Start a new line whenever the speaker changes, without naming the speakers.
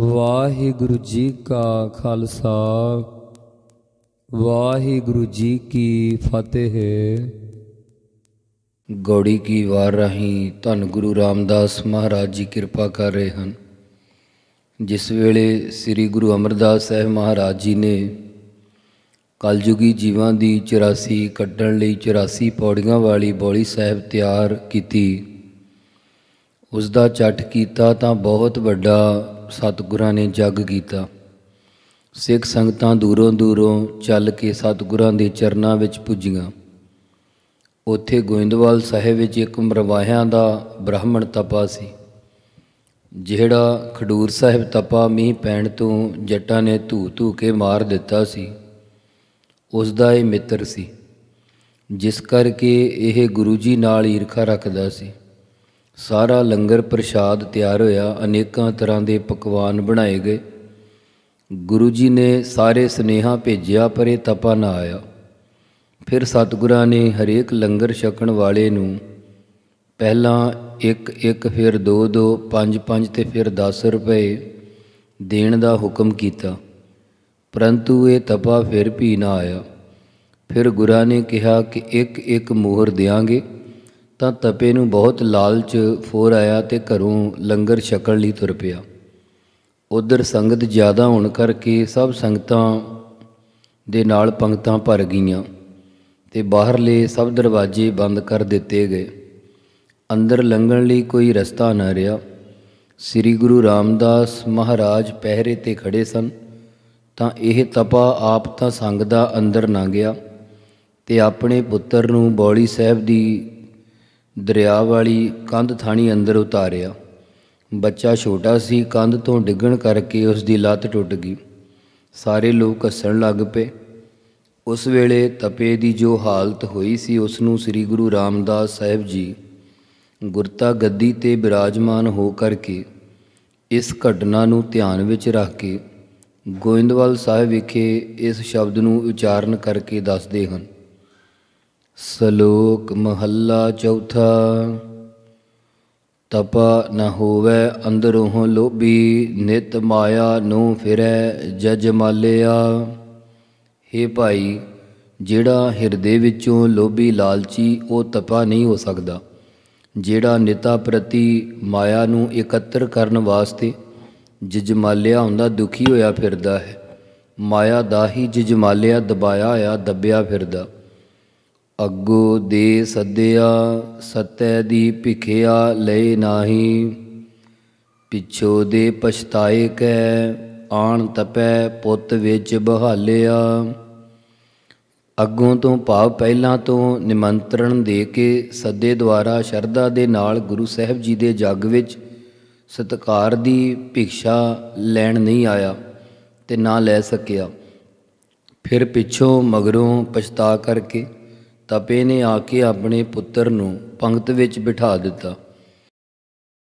ਵਾਹਿਗੁਰੂ ਜੀ ਕਾ ਖਾਲਸਾ ਵਾਹਿਗੁਰੂ ਜੀ ਕੀ ਫਤਿਹ ਗੋੜੀ ਕੀ ਵਾਰ ਰਹੀ ਧੰਨ ਗੁਰੂ ਰਾਮਦਾਸ ਮਹਾਰਾਜ ਜੀ ਕਿਰਪਾ ਕਰ ਰਹੇ ਹਨ ਜਿਸ ਵੇਲੇ ਸ੍ਰੀ ਗੁਰੂ ਅਮਰਦਾਸ ਸਾਹਿਬ ਮਹਾਰਾਜ ਜੀ ਨੇ ਕਲਯੁਗੀ ਜੀਵਾਂ ਦੀ 84 ਕੱਢਣ ਲਈ 84 ਪੌੜੀਆਂ ਵਾਲੀ ਬੋਲੀ ਸਾਹਿਬ ਤਿਆਰ ਕੀਤੀ ਉਸ ਦਾ ਚੱਟ ਕੀਤਾ ਤਾਂ ਬਹੁਤ ਵੱਡਾ ਸਤਿਗੁਰਾਂ ਨੇ ਜਗ ਕੀਤਾ ਸਿੱਖ ਸੰਗਤਾਂ ਦੂਰੋਂ ਦੂਰੋਂ ਚੱਲ ਕੇ ਸਤਿਗੁਰਾਂ ਦੇ ਚਰਨਾਂ ਵਿੱਚ ਪੁੱਜੀਆਂ ਉੱਥੇ ਗੋਇੰਦਵਾਲ ਸਾਹਿਬ ਵਿੱਚ ਇੱਕ ਮਰਵਾਹਿਆਂ ਦਾ ਬ੍ਰਾਹਮਣ ਤਪਾ ਸੀ ਜਿਹੜਾ ਖਡੂਰ ਸਾਹਿਬ ਤਪਾ ਮੀਂਹ ਪੈਣ ਤੋਂ ਜੱਟਾਂ ਨੇ ਧੂ ਧੂ ਕੇ ਮਾਰ ਦਿੱਤਾ ਸੀ ਉਸ ਦਾ ਇਹ ਮਿੱਤਰ ਸੀ ਜਿਸ ਕਰਕੇ ਇਹ ਗੁਰੂ ਜੀ ਨਾਲ ਈਰਖਾ ਰੱਖਦਾ ਸੀ ਸਾਰਾ ਲੰਗਰ ਪ੍ਰਸ਼ਾਦ ਤਿਆਰ ਹੋਇਆ ਅਨੇਕਾਂ ਤਰ੍ਹਾਂ ਦੇ ਪਕਵਾਨ ਬਣਾਏ ਗਏ ਗੁਰੂ ਜੀ ਨੇ ਸਾਰੇ ਸਨੇਹਾ ਭੇਜਿਆ ਪਰ ਇਹ ਤਪਾ ਨਾ ਆਇਆ ਫਿਰ ਸਤਿਗੁਰਾਂ ਨੇ ਹਰੇਕ ਲੰਗਰ ਛਕਣ ਵਾਲੇ ਨੂੰ ਪਹਿਲਾਂ ਇੱਕ ਇੱਕ ਫਿਰ ਦੋ ਦੋ ਪੰਜ ਪੰਜ ਤੇ ਫਿਰ 10 ਰੁਪਏ ਦੇਣ ਦਾ ਹੁਕਮ ਕੀਤਾ ਪਰੰਤੂ ਇਹ ਤਪਾ ਫਿਰ ਵੀ ਨਾ ਆਇਆ ਫਿਰ ਗੁਰਾਂ ਨੇ ਕਿਹਾ ਕਿ ਇੱਕ ਇੱਕ ਮੋਹਰ ਦੇਾਂਗੇ ਤਾਂ ਤਪੇ ਨੂੰ ਬਹੁਤ ਲਾਲਚ ਫੋਰ ਆਇਆ ਤੇ ਘਰੋਂ ਲੰਗਰ ਛਕਣ ਲਈ ਤੁਰ ਪਿਆ ਉਧਰ ਸੰਗਤ ਜ਼ਿਆਦਾ ਹੋਣ ਕਰਕੇ ਸਭ ਸੰਗਤਾਂ ਦੇ ਨਾਲ ਪੰਗਤਾਂ ਭਰ ਗਈਆਂ ਤੇ ਬਾਹਰਲੇ ਸਭ ਦਰਵਾਜ਼ੇ ਬੰਦ ਕਰ ਦਿੱਤੇ ਗਏ ਅੰਦਰ ਲੰਘਣ ਲਈ ਕੋਈ ਰਸਤਾ ਨਾ ਰਿਹਾ ਸ੍ਰੀ ਗੁਰੂ ਰਾਮਦਾਸ ਮਹਾਰਾਜ ਪਹਿਰੇ ਤੇ ਖੜੇ ਸਨ ਤਾਂ ਇਹ ਤਪਾ ਆਪ ਤਾਂ ਸੰਗ ਦਾ ਅੰਦਰ ਨਾ ਗਿਆ ਤੇ ਆਪਣੇ ਪੁੱਤਰ ਨੂੰ ਬੌਲੀ ਸਾਹਿਬ ਦੀ ਦਰਿਆ ਵਾਲੀ ਕੰਧ ਥਾਣੀ ਅੰਦਰ ਉਤਾਰਿਆ ਬੱਚਾ ਛੋਟਾ ਸੀ ਕੰਧ ਤੋਂ ਡਿੱਗਣ ਕਰਕੇ ਉਸ ਦੀ ਲੱਤ ਟੁੱਟ ਗਈ ਸਾਰੇ ਲੋਕ ਹੱਸਣ ਲੱਗ ਪਏ ਉਸ ਵੇਲੇ ਤਪੇ ਦੀ ਜੋ ਹਾਲਤ ਹੋਈ ਸੀ ਉਸ ਨੂੰ ਸ੍ਰੀ ਗੁਰੂ ਰਾਮਦਾਸ ਸਾਹਿਬ ਜੀ ਗੁਰਤਾ ਗੱਦੀ ਤੇ ਬਿਰਾਜਮਾਨ ਹੋ ਕਰਕੇ ਇਸ ਘਟਨਾ ਨੂੰ ਧਿਆਨ ਵਿੱਚ ਰੱਖ ਕੇ ਗੋਇੰਦਵਾਲ ਸਾਹਿਬ ਵਿਖੇ ਇਸ ਸ਼ਬਦ ਨੂੰ ਉਚਾਰਨ ਕਰਕੇ ਦੱਸਦੇ ਹਨ ਸ਼ਲੋਕ ਮਹੱਲਾ ਚੌਥਾ ਤਪਾ ਨ ਹੋਵੇ ਅੰਦਰੋਂ ਲੋਭੀ ਨਿਤ ਮਾਇਆ ਨੂੰ ਫਿਰੈ ਜਜ ਮਾਲਿਆ हे ਭਾਈ ਜਿਹੜਾ ਹਿਰਦੇ ਵਿੱਚੋਂ ਲੋਭੀ ਲਾਲਚੀ ਉਹ ਤਪਾ ਨਹੀਂ ਹੋ ਸਕਦਾ ਜਿਹੜਾ ਨਿਤਾ ਪ੍ਰਤੀ ਮਾਇਆ ਨੂੰ ਇਕੱਤਰ ਕਰਨ ਵਾਸਤੇ ਜਜਮਾਲਿਆ ਹੁੰਦਾ ਦੁਖੀ ਹੋਇਆ ਫਿਰਦਾ ਹੈ ਮਾਇਆ ਦਾ ਹੀ ਜਜਮਾਲਿਆ ਦਬਾਇਆ ਆ ਦੱਬਿਆ ਫਿਰਦਾ ਅੱਗੋ ਦੇ ਸੱਦਿਆ ਸਤੈ ਦੀ ਭਿਖਿਆ ਲੈ ਨਾਹੀ ਪਿਛੋ ਦੇ ਪਛਤਾਏ ਕੈ ਆਣ ਤਪੈ ਪੁੱਤ ਵਿੱਚ ਬਹਾਲਿਆ ਅੱਗੋਂ ਤੋਂ ਭਾਵ ਪਹਿਲਾਂ ਤੋਂ ਨਿਮੰਤਰਣ ਦੇ ਕੇ ਸੱਦੇ ਦੁਆਰਾ ਸ਼ਰਧਾ ਦੇ ਨਾਲ ਗੁਰੂ ਸਾਹਿਬ ਜੀ ਦੇ ਜੱਗ ਵਿੱਚ ਸਤਕਾਰ ਦੀ ਭਿਖਸ਼ਾ ਲੈਣ ਨਹੀਂ ਆਇਆ ਤੇ ਨਾ ਲੈ ਸਕਿਆ ਫਿਰ ਪਿੱਛੋਂ ਮਗਰੋਂ ਪਛਤਾ ਕਰਕੇ ਤਪੇ ਨੇ ਆ ਕੇ ਆਪਣੇ ਪੁੱਤਰ ਨੂੰ ਪੰਗਤ ਵਿੱਚ ਬਿਠਾ ਦਿੱਤਾ